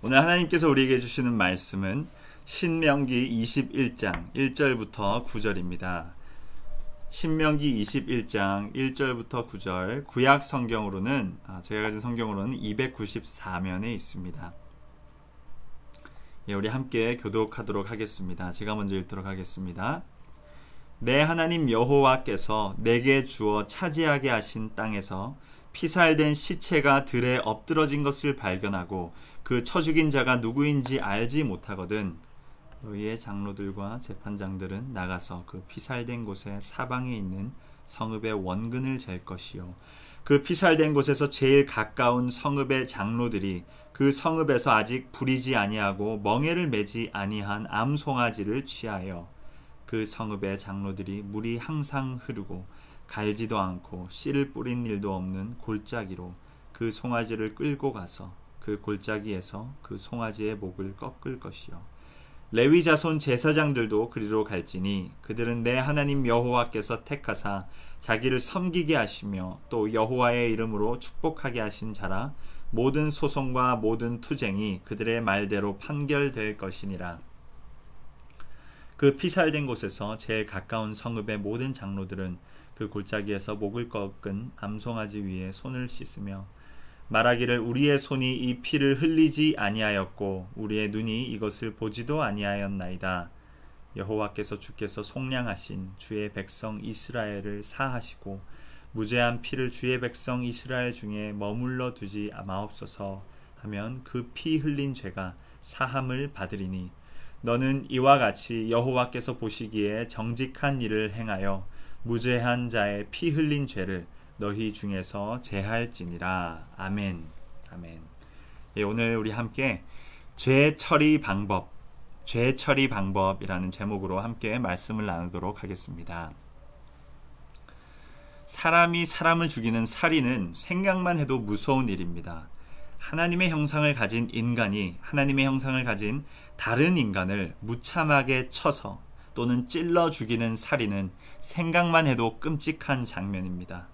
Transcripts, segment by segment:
오늘 하나님께서 우리에게 주시는 말씀은 신명기 21장 1절부터 9절입니다. 신명기 21장 1절부터 9절 구약 성경으로는 아, 제가 가진 성경으로는 294면에 있습니다. 예, 우리 함께 교독하도록 하겠습니다. 제가 먼저 읽도록 하겠습니다. 내 하나님 여호와께서 내게 주어 차지하게 하신 땅에서 피살된 시체가 들에 엎드러진 것을 발견하고 그 처죽인 자가 누구인지 알지 못하거든 너희의 장로들과 재판장들은 나가서 그 피살된 곳에 사방에 있는 성읍의 원근을 잴 것이요 그 피살된 곳에서 제일 가까운 성읍의 장로들이 그 성읍에서 아직 부리지 아니하고 멍에를 매지 아니한 암송아지를 취하여 그 성읍의 장로들이 물이 항상 흐르고 갈지도 않고 씨를 뿌린 일도 없는 골짜기로 그 송아지를 끌고 가서 그 골짜기에서 그 송아지의 목을 꺾을 것이요 레위 자손 제사장들도 그리로 갈지니 그들은 내 하나님 여호와께서 택하사 자기를 섬기게 하시며 또 여호와의 이름으로 축복하게 하신 자라 모든 소송과 모든 투쟁이 그들의 말대로 판결될 것이니라. 그 피살된 곳에서 제일 가까운 성읍의 모든 장로들은 그 골짜기에서 목을 꺾은 암송아지 위에 손을 씻으며 말하기를 우리의 손이 이 피를 흘리지 아니하였고 우리의 눈이 이것을 보지도 아니하였나이다. 여호와께서 주께서 속량하신 주의 백성 이스라엘을 사하시고 무죄한 피를 주의 백성 이스라엘 중에 머물러 두지 마옵소서 하면 그 피 흘린 죄가 사함을 받으리니 너는 이와 같이 여호와께서 보시기에 정직한 일을 행하여 무죄한 자의 피 흘린 죄를 너희 중에서 제할지니라. 아멘. 아멘. 예, 오늘 우리 함께 죄 처리 방법, 죄 처리 방법이라는 제목으로 함께 말씀을 나누도록 하겠습니다. 사람이 사람을 죽이는 살인은 생각만 해도 무서운 일입니다. 하나님의 형상을 가진 인간이 하나님의 형상을 가진 다른 인간을 무참하게 쳐서 또는 찔러 죽이는 살인은 생각만 해도 끔찍한 장면입니다.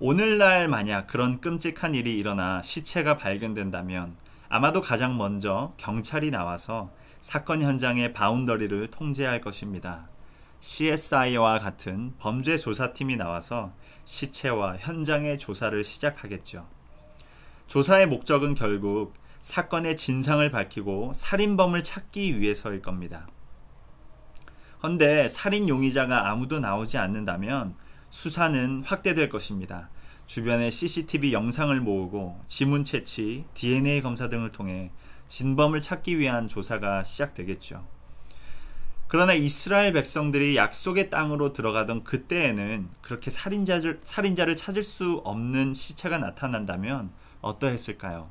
오늘날 만약 그런 끔찍한 일이 일어나 시체가 발견된다면 아마도 가장 먼저 경찰이 나와서 사건 현장의 바운더리를 통제할 것입니다. CSI와 같은 범죄 조사팀이 나와서 시체와 현장의 조사를 시작하겠죠. 조사의 목적은 결국 사건의 진상을 밝히고 살인범을 찾기 위해서일 겁니다. 헌데 살인 용의자가 아무도 나오지 않는다면 수사는 확대될 것입니다. 주변의 CCTV 영상을 모으고 지문 채취, DNA 검사 등을 통해 진범을 찾기 위한 조사가 시작되겠죠. 그러나 이스라엘 백성들이 약속의 땅으로 들어가던 그때에는 그렇게 살인자를, 살인자를 찾을 수 없는 시체가 나타난다면 어떠했을까요?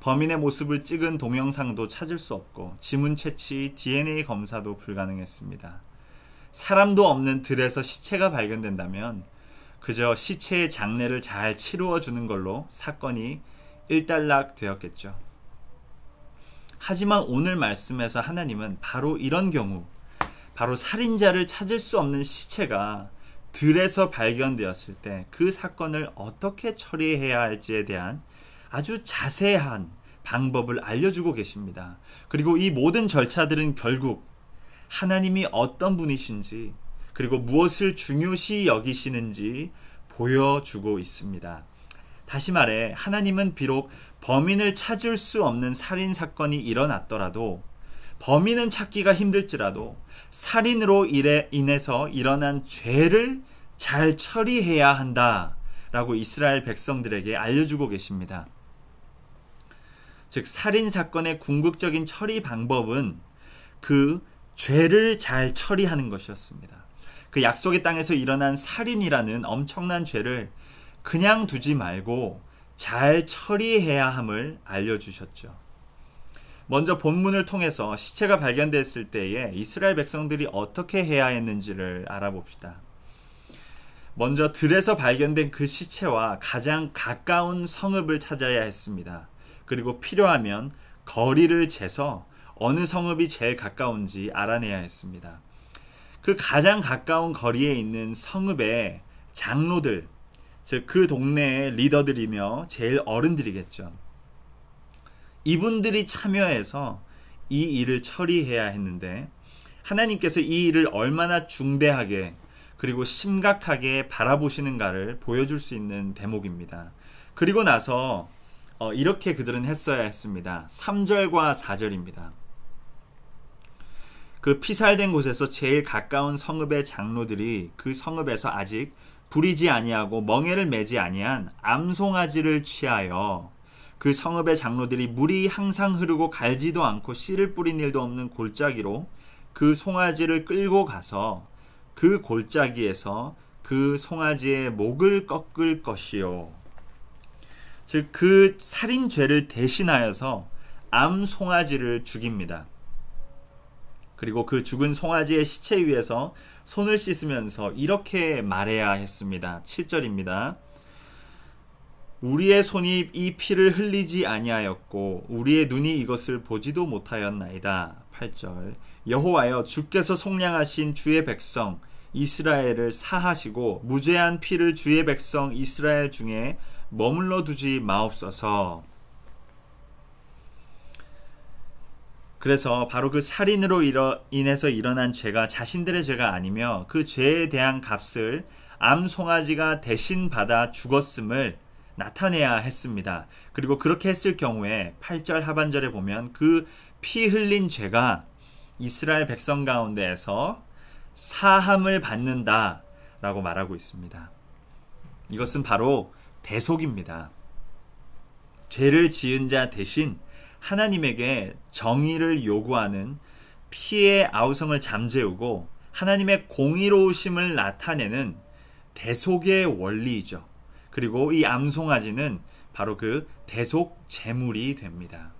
범인의 모습을 찍은 동영상도 찾을 수 없고 지문 채취, DNA 검사도 불가능했습니다. 사람도 없는 들에서 시체가 발견된다면 그저 시체의 장례를 잘 치루어 주는 걸로 사건이 일단락 되었겠죠. 하지만 오늘 말씀에서 하나님은 바로 이런 경우, 바로 살인자를 찾을 수 없는 시체가 들에서 발견되었을 때 그 사건을 어떻게 처리해야 할지에 대한 아주 자세한 방법을 알려주고 계십니다. 그리고 이 모든 절차들은 결국 하나님이 어떤 분이신지 그리고 무엇을 중요시 여기시는지 보여주고 있습니다. 다시 말해 하나님은 비록 범인을 찾을 수 없는 살인 사건이 일어났더라도 범인은 찾기가 힘들지라도 살인으로 인해서 일어난 죄를 잘 처리해야 한다. 라고 이스라엘 백성들에게 알려주고 계십니다. 즉 살인 사건의 궁극적인 처리 방법은 그 죄를 잘 처리하는 것이었습니다. 그 약속의 땅에서 일어난 살인이라는 엄청난 죄를 그냥 두지 말고 잘 처리해야 함을 알려주셨죠. 먼저 본문을 통해서 시체가 발견됐을 때에 이스라엘 백성들이 어떻게 해야 했는지를 알아봅시다. 먼저 들에서 발견된 그 시체와 가장 가까운 성읍을 찾아야 했습니다. 그리고 필요하면 거리를 재서 어느 성읍이 제일 가까운지 알아내야 했습니다. 그 가장 가까운 거리에 있는 성읍의 장로들, 즉 그 동네의 리더들이며 제일 어른들이겠죠. 이분들이 참여해서 이 일을 처리해야 했는데 하나님께서 이 일을 얼마나 중대하게 그리고 심각하게 바라보시는가를 보여줄 수 있는 대목입니다. 그리고 나서 어, 이렇게 그들은 했어야 했습니다. 3절과 4절입니다. 그 피살된 곳에서 제일 가까운 성읍의 장로들이 그 성읍에서 아직 부리지 아니하고 멍해를 매지 아니한 암송아지를 취하여 그 성읍의 장로들이 물이 항상 흐르고 갈지도 않고 씨를 뿌린 일도 없는 골짜기로 그 송아지를 끌고 가서 그 골짜기에서 그 송아지의 목을 꺾을 것이요. 즉그 살인죄를 대신하여서 암 송아지를 죽입니다. 그리고 그 죽은 송아지의 시체 위에서 손을 씻으면서 이렇게 말해야 했습니다. 7절입니다. 우리의 손이 이 피를 흘리지 아니하였고 우리의 눈이 이것을 보지도 못하였나이다. 8절. 여호와여 주께서 속량하신 주의 백성 이스라엘을 사하시고 무죄한 피를 주의 백성 이스라엘 중에 머물러 두지 마옵소서. 그래서 바로 그 살인으로 일어, 인해서 일어난 죄가 자신들의 죄가 아니며 그 죄에 대한 값을 암송아지가 대신 받아 죽었음을 나타내야 했습니다. 그리고 그렇게 했을 경우에 8절 하반절에 보면 그 피 흘린 죄가 이스라엘 백성 가운데에서 사함을 받는다 라고 말하고 있습니다. 이것은 바로 대속입니다 죄를 지은 자 대신 하나님에게 정의를 요구하는 피의 아우성을 잠재우고 하나님의 공의로우심을 나타내는 대속의 원리이죠. 그리고 이 암송아지는 바로 그 대속 제물이 됩니다.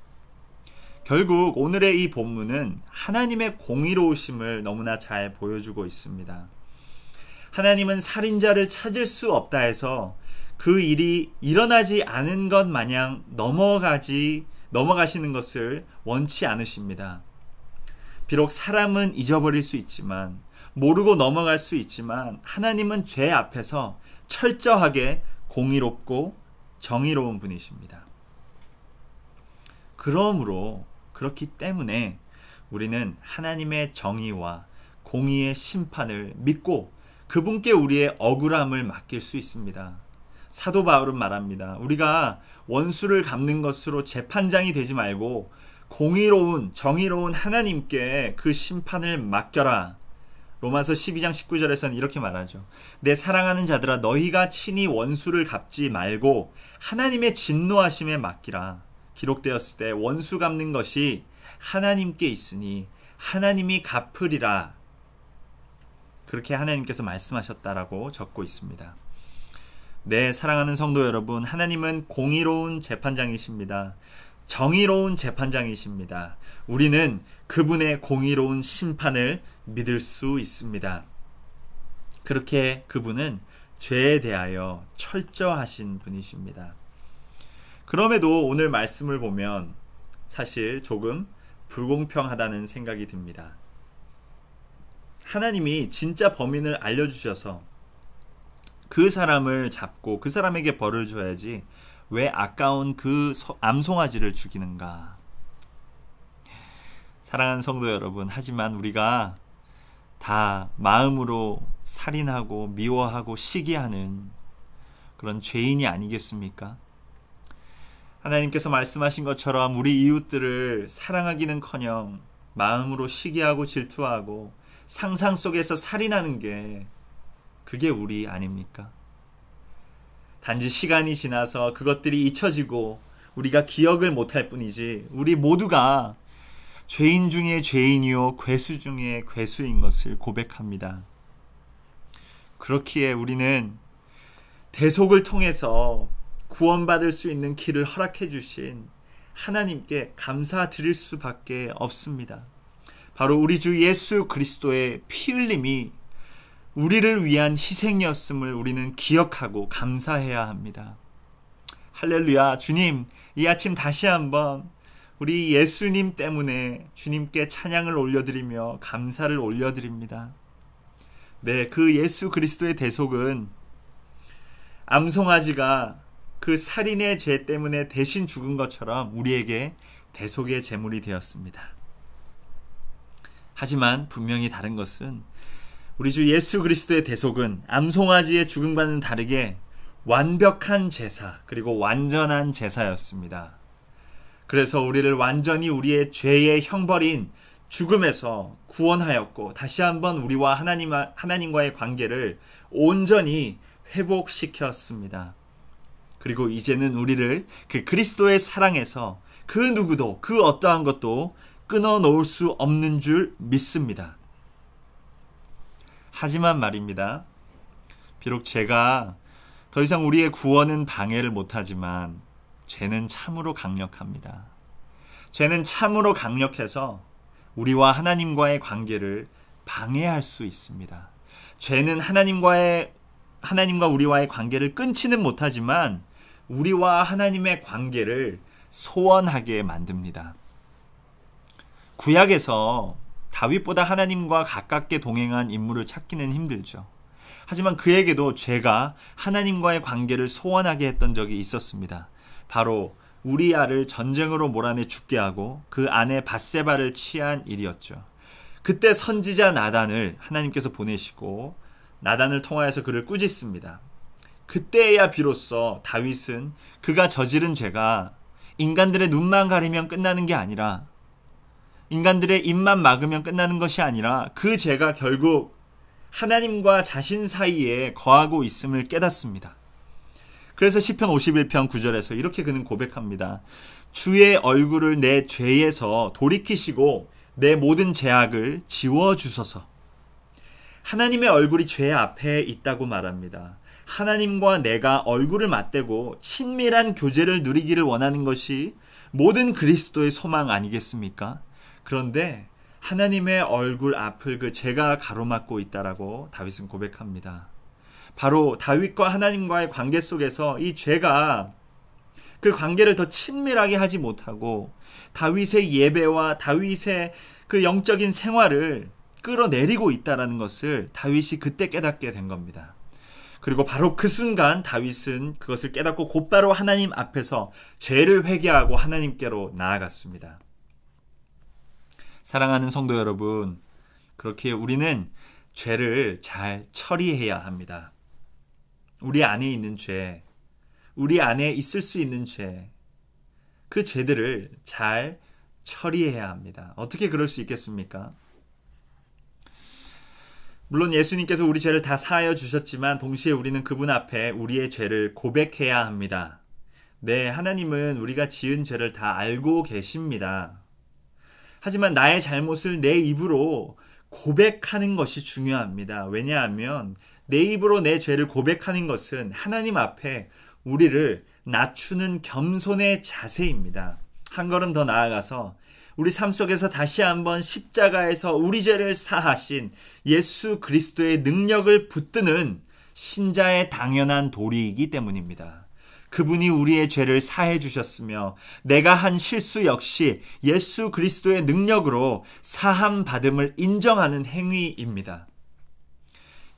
결국 오늘의 이 본문은 하나님의 공의로우심을 너무나 잘 보여주고 있습니다. 하나님은 살인자를 찾을 수 없다 해서 그 일이 일어나지 않은 것 마냥 넘어가지 넘어가시는 것을 원치 않으십니다. 비록 사람은 잊어버릴 수 있지만 모르고 넘어갈 수 있지만 하나님은 죄 앞에서 철저하게 공의롭고 정의로운 분이십니다. 그러므로 그렇기 때문에 우리는 하나님의 정의와 공의의 심판을 믿고 그분께 우리의 억울함을 맡길 수 있습니다. 사도 바울은 말합니다. 우리가 원수를 갚는 것으로 재판장이 되지 말고 공의로운 정의로운 하나님께 그 심판을 맡겨라. 로마서 12장 19절에서는 이렇게 말하죠. 내 사랑하는 자들아 너희가 친히 원수를 갚지 말고 하나님의 진노하심에 맡기라. 기록되었을 때 원수 갚는 것이 하나님께 있으니 하나님이 갚으리라. 그렇게 하나님께서 말씀하셨다라고 적고 있습니다. 네, 사랑하는 성도 여러분, 하나님은 공의로운 재판장이십니다. 정의로운 재판장이십니다. 우리는 그분의 공의로운 심판을 믿을 수 있습니다. 그렇게 그분은 죄에 대하여 철저하신 분이십니다. 그럼에도 오늘 말씀을 보면 사실 조금 불공평하다는 생각이 듭니다. 하나님이 진짜 범인을 알려주셔서 그 사람을 잡고 그 사람에게 벌을 줘야지 왜 아까운 그 암송아지를 죽이는가? 사랑하는 성도 여러분, 하지만 우리가 다 마음으로 살인하고 미워하고 시기하는 그런 죄인이 아니겠습니까? 하나님께서 말씀하신 것처럼 우리 이웃들을 사랑하기는 커녕 마음으로 시기하고 질투하고 상상 속에서 살인하는 게 그게 우리 아닙니까? 단지 시간이 지나서 그것들이 잊혀지고 우리가 기억을 못할 뿐이지 우리 모두가 죄인 중에 죄인이요 괴수 중에 괴수인 것을 고백합니다. 그렇기에 우리는 대속을 통해서 구원받을 수 있는 길을 허락해 주신 하나님께 감사드릴 수밖에 없습니다. 바로 우리 주 예수 그리스도의 피 흘림이 우리를 위한 희생이었음을 우리는 기억하고 감사해야 합니다. 할렐루야. 주님, 이 아침 다시 한번 우리 예수님 때문에 주님께 찬양을 올려드리며 감사를 올려드립니다. 네, 그 예수 그리스도의 대속은 암송아지가 그 살인의 죄 때문에 대신 죽은 것처럼 우리에게 대속의 제물이 되었습니다. 하지만 분명히 다른 것은 우리 주 예수 그리스도의 대속은 암송아지의 죽음과는 다르게 완벽한 제사, 그리고 완전한 제사였습니다. 그래서 우리를 완전히 우리의 죄의 형벌인 죽음에서 구원하였고, 다시 한번 우리와 하나님, 하나님과의 관계를 온전히 회복시켰습니다. 그리고 이제는 우리를 그 그리스도의 사랑에서 그 누구도, 그 어떠한 것도 끊어놓을 수 없는 줄 믿습니다. 하지만 말입니다. 비록 죄가 더 이상 우리의 구원은 방해를 못하지만 죄는 참으로 강력합니다. 죄는 참으로 강력해서 우리와 하나님과의 관계를 방해할 수 있습니다. 죄는 하나님과의 하나님과 우리와의 관계를 끊지는 못하지만 우리와 하나님의 관계를 소원하게 만듭니다. 구약에서 다윗보다 하나님과 가깝게 동행한 인물을 찾기는 힘들죠. 하지만 그에게도 죄가 하나님과의 관계를 소원하게 했던 적이 있었습니다. 바로 우리아를 전쟁으로 몰아내 죽게 하고 그 아내 바세바를 취한 일이었죠. 그때 선지자 나단을 하나님께서 보내시고 나단을 통하여서 그를 꾸짖습니다. 그때야 비로소 다윗은 그가 저지른 죄가 인간들의 눈만 가리면 끝나는 게 아니라 인간들의 입만 막으면 끝나는 것이 아니라 그 죄가 결국 하나님과 자신 사이에 거하고 있음을 깨닫습니다. 그래서 1 0편 51편 9절에서 이렇게 그는 고백합니다. 주의 얼굴을 내 죄에서 돌이키시고 내 모든 죄악을 지워 주소서. 하나님의 얼굴이 죄 앞에 있다고 말합니다. 하나님과 내가 얼굴을 맞대고 친밀한 교제를 누리기를 원하는 것이 모든 그리스도의 소망 아니겠습니까? 그런데 하나님의 얼굴 앞을 그 죄가 가로막고 있다라고 다윗은 고백합니다. 바로 다윗과 하나님과의 관계 속에서 이 죄가 그 관계를 더 친밀하게 하지 못하고 다윗의 예배와 다윗의 그 영적인 생활을 끌어내리고 있다라는 것을 다윗이 그때 깨닫게 된 겁니다. 그리고 바로 그 순간 다윗은 그것을 깨닫고 곧바로 하나님 앞에서 죄를 회개하고 하나님께로 나아갔습니다. 사랑하는 성도 여러분, 그렇게 우리는 죄를 잘 처리해야 합니다. 우리 안에 있는 죄, 우리 안에 있을 수 있는 죄, 그 죄들을 잘 처리해야 합니다. 어떻게 그럴 수 있겠습니까? 물론 예수님께서 우리 죄를 다 사하여 주셨지만 동시에 우리는 그분 앞에 우리의 죄를 고백해야 합니다. 네, 하나님은 우리가 지은 죄를 다 알고 계십니다. 하지만 나의 잘못을 내 입으로 고백하는 것이 중요합니다. 왜냐하면 내 입으로 내 죄를 고백하는 것은 하나님 앞에 우리를 낮추는 겸손의 자세입니다. 한 걸음 더 나아가서 우리 삶 속에서 다시 한번 십자가에서 우리 죄를 사하신 예수 그리스도의 능력을 붙드는 신자의 당연한 도리이기 때문입니다. 그분이 우리의 죄를 사해 주셨으며 내가 한 실수 역시 예수 그리스도의 능력으로 사함 받음을 인정하는 행위입니다.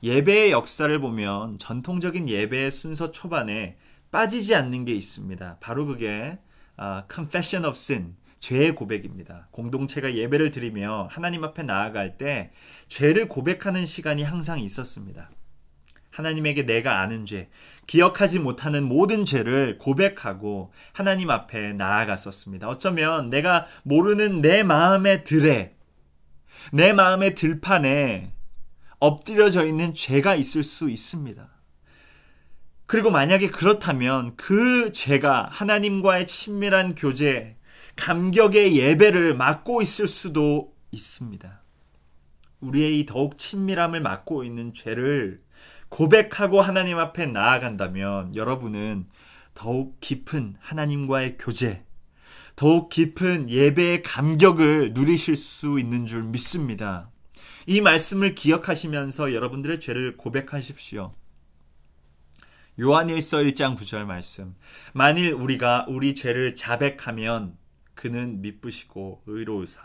예배의 역사를 보면 전통적인 예배의 순서 초반에 빠지지 않는 게 있습니다. 바로 그게 아, confession of sin, 죄의 고백입니다. 공동체가 예배를 드리며 하나님 앞에 나아갈 때 죄를 고백하는 시간이 항상 있었습니다. 하나님에게 내가 아는 죄, 기억하지 못하는 모든 죄를 고백하고 하나님 앞에 나아갔었습니다. 어쩌면 내가 모르는 내 마음의 들에, 내 마음의 들판에 엎드려져 있는 죄가 있을 수 있습니다. 그리고 만약에 그렇다면 그 죄가 하나님과의 친밀한 교제, 감격의 예배를 막고 있을 수도 있습니다. 우리의 이 더욱 친밀함을 막고 있는 죄를 고백하고 하나님 앞에 나아간다면 여러분은 더욱 깊은 하나님과의 교제, 더욱 깊은 예배의 감격을 누리실 수 있는 줄 믿습니다. 이 말씀을 기억하시면서 여러분들의 죄를 고백하십시오. 요한일서 1장 9절 말씀. 만일 우리가 우리 죄를 자백하면 그는 미쁘시고 의로우사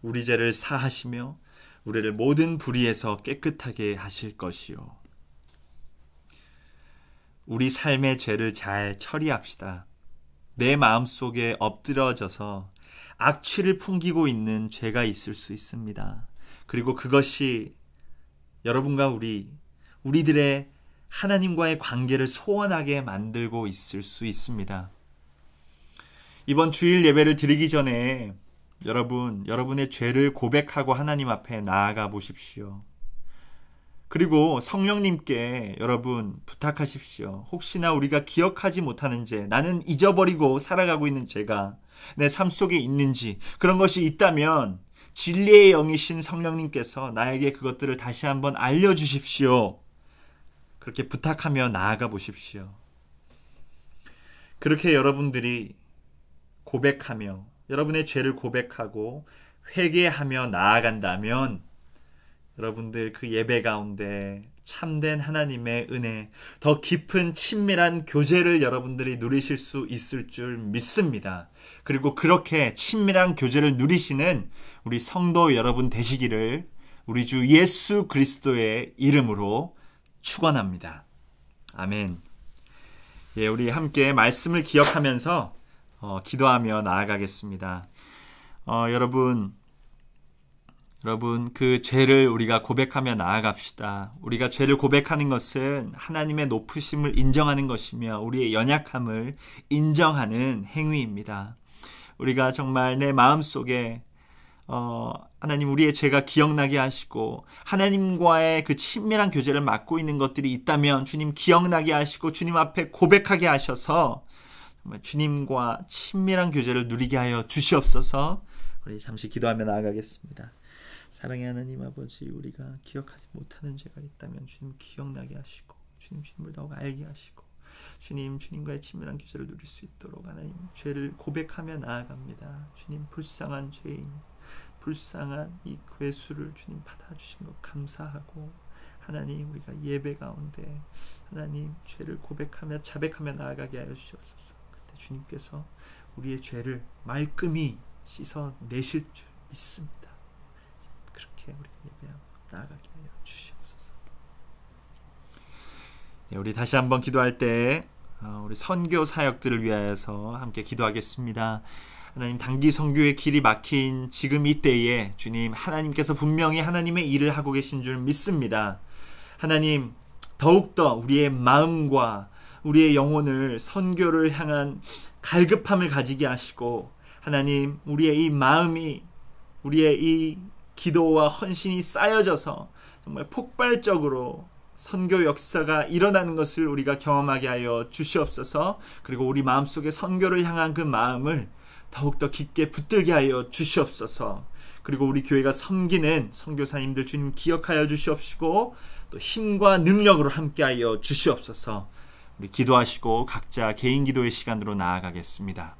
우리 죄를 사하시며 우리를 모든 불의에서 깨끗하게 하실 것이요. 우리 삶의 죄를 잘 처리합시다. 내 마음속에 엎드러져서 악취를 풍기고 있는 죄가 있을 수 있습니다. 그리고 그것이 여러분과 우리, 우리들의 하나님과의 관계를 소원하게 만들고 있을 수 있습니다. 이번 주일 예배를 드리기 전에 여러분, 여러분의 죄를 고백하고 하나님 앞에 나아가 보십시오. 그리고 성령님께 여러분 부탁하십시오. 혹시나 우리가 기억하지 못하는 죄, 나는 잊어버리고 살아가고 있는 죄가 내 삶 속에 있는지 그런 것이 있다면 진리의 영이신 성령님께서 나에게 그것들을 다시 한번 알려주십시오. 그렇게 부탁하며 나아가 보십시오. 그렇게 여러분들이 고백하며 여러분의 죄를 고백하고 회개하며 나아간다면 여러분들 그 예배 가운데 참된 하나님의 은혜, 더 깊은 친밀한 교제를 여러분들이 누리실 수 있을 줄 믿습니다. 그리고 그렇게 친밀한 교제를 누리시는 우리 성도 여러분 되시기를 우리 주 예수 그리스도의 이름으로 축원합니다. 아멘. 예, 우리 함께 말씀을 기억하면서 어, 기도하며 나아가겠습니다. 어, 여러분 여러분, 그 죄를 우리가 고백하며 나아갑시다. 우리가 죄를 고백하는 것은 하나님의 높으심을 인정하는 것이며 우리의 연약함을 인정하는 행위입니다. 우리가 정말 내 마음 속에 어, 하나님 우리의 죄가 기억나게 하시고 하나님과의 그 친밀한 교제를 맡고 있는 것들이 있다면 주님 기억나게 하시고 주님 앞에 고백하게 하셔서 주님과 친밀한 교제를 누리게 하여 주시옵소서. 우리 잠시 기도하며 나아가겠습니다. 사랑의 하나님 아버지 우리가 기억하지 못하는 죄가 있다면 주님 기억나게 하시고 주님 주님을 더욱 알게 하시고 주님 주님과의 친밀한 교제를 누릴 수 있도록 하나님 죄를 고백하며 나아갑니다. 주님 불쌍한 죄인 불쌍한 이 괴수를 주님 받아주신 것 감사하고 하나님 우리가 예배 가운데 하나님 죄를 고백하며 자백하며 나아가게 하여 주시옵소서 그때 주님께서 우리의 죄를 말끔히 씻어내실 줄 믿습니다. 이렇게 우리가 예배하고 나아가게 하 주시옵소서. 네, 우리 다시 한번 기도할 때 어, 우리 선교 사역들을 위하여서 함께 기도하겠습니다. 하나님 단기 선교의 길이 막힌 지금 이 때에 주님 하나님께서 분명히 하나님의 일을 하고 계신 줄 믿습니다. 하나님 더욱더 우리의 마음과 우리의 영혼을 선교를 향한 갈급함을 가지게 하시고 하나님 우리의 이 마음이 우리의 이 기도와 헌신이 쌓여져서 정말 폭발적으로 선교 역사가 일어나는 것을 우리가 경험하게 하여 주시옵소서. 그리고 우리 마음속에 선교를 향한 그 마음을 더욱더 깊게 붙들게 하여 주시옵소서. 그리고 우리 교회가 섬기는 선교사님들 주님 기억하여 주시옵시고 또 힘과 능력으로 함께하여 주시옵소서. 우리 기도하시고 각자 개인 기도의 시간으로 나아가겠습니다.